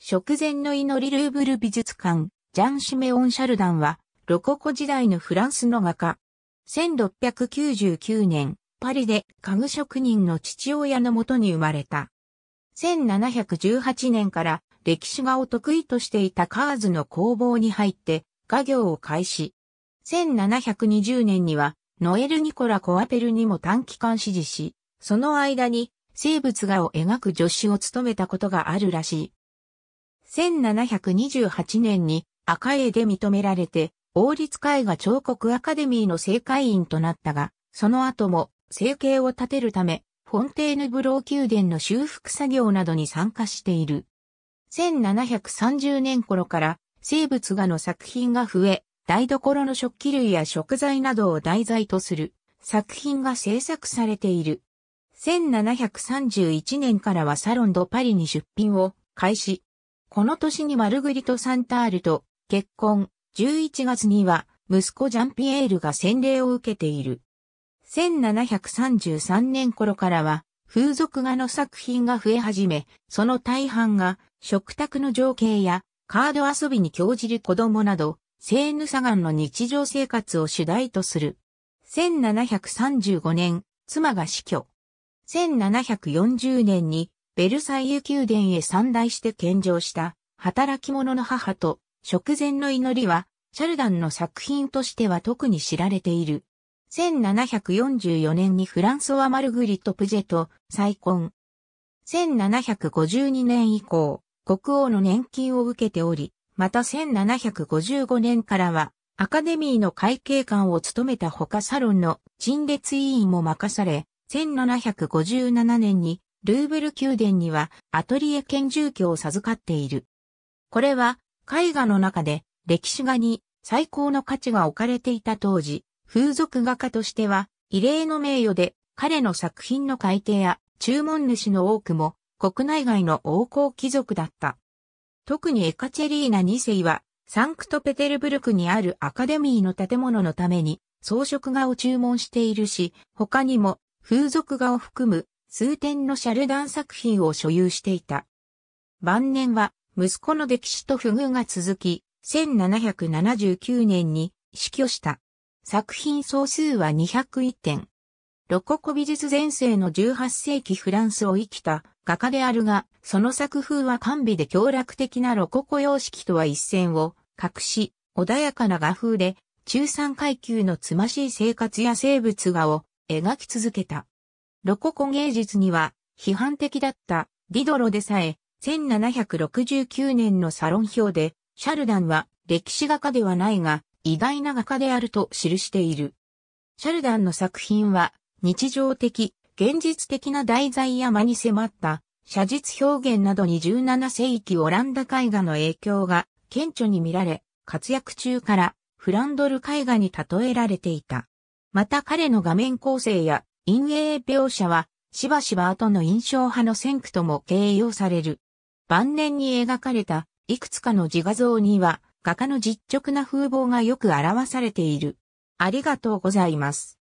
食前の祈りルーブル美術館、ジャン・シメオン・シャルダンは、ロココ時代のフランスの画家。1699年、パリで家具職人の父親のもとに生まれた。1718年から歴史画を得意としていたカーズの工房に入って画業を開始。1720年にはノエル・ニコラ・コアペルにも短期間指示し、その間に生物画を描く助手を務めたことがあるらしい。1728年に赤絵で認められて、王立絵画彫刻アカデミーの正会員となったが、その後も生計を立てるため、フォンテーヌブロー宮殿の修復作業などに参加している。1730年頃から生物画の作品が増え、台所の食器類や食材などを題材とする作品が制作されている。1731年からはサロンドパリに出品を開始、この年にマルグリト・サンタールと結婚、11月には息子ジャンピエールが洗礼を受けている。1733年頃からは風俗画の作品が増え始め、その大半が食卓の情景やカード遊びに興じる子供など、セーヌサガンの日常生活を主題とする。1735年、妻が死去。1740年にベルサイユ宮殿へ参大して献上した働き者の母と食前の祈りはシャルダンの作品としては特に知られている。1744年にフランソワ・マルグリット・プジェと再婚。1752年以降、国王の年金を受けており、また1755年からはアカデミーの会計官を務めたほかサロンの陳列委員も任され、1757年にルーブル宮殿にはアトリエ兼住居を授かっている。これは絵画の中で歴史画に最高の価値が置かれていた当時、風俗画家としては異例の名誉で彼の作品の改定や注文主の多くも国内外の王侯貴族だった。特にエカチェリーナ2世はサンクトペテルブルクにあるアカデミーの建物のために装飾画を注文しているし、他にも風俗画を含む数点のシャルダン作品を所有していた。晩年は、息子の歴史と不遇が続き、1779年に死去した。作品総数は201点。ロココ美術前世の18世紀フランスを生きた画家であるが、その作風は完美で強楽的なロココ様式とは一線を隠し、穏やかな画風で、中産階級のつましい生活や生物画を描き続けた。ロココ芸術には批判的だったディドロでさえ1769年のサロン表でシャルダンは歴史画家ではないが偉大な画家であると記している。シャルダンの作品は日常的、現実的な題材や間に迫った写実表現などに17世紀オランダ絵画の影響が顕著に見られ、活躍中からフランドル絵画に例えられていた。また彼の画面構成や陰影描写は、しばしば後の印象派の先駆とも形容される。晩年に描かれた、いくつかの自画像には、画家の実直な風貌がよく表されている。ありがとうございます。